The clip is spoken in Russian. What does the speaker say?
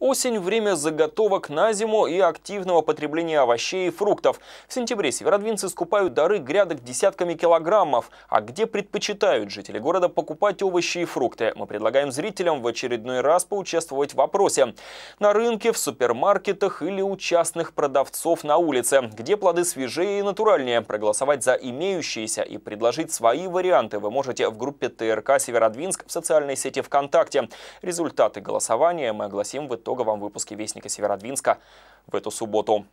Осень – время заготовок на зиму и активного потребления овощей и фруктов. В сентябре северодвинцы скупают дары грядок десятками килограммов. А где предпочитают жители города покупать овощи и фрукты? Мы предлагаем зрителям в очередной раз поучаствовать в вопросе. На рынке, в супермаркетах или у частных продавцов на улице. Где плоды свежее и натуральнее? Проголосовать за имеющиеся и предложить свои варианты вы можете в группе ТРК «Северодвинск» в социальной сети ВКонтакте. Результаты голосования мы огласим в итоге итоговом выпуске Вестника Северодвинска в эту субботу.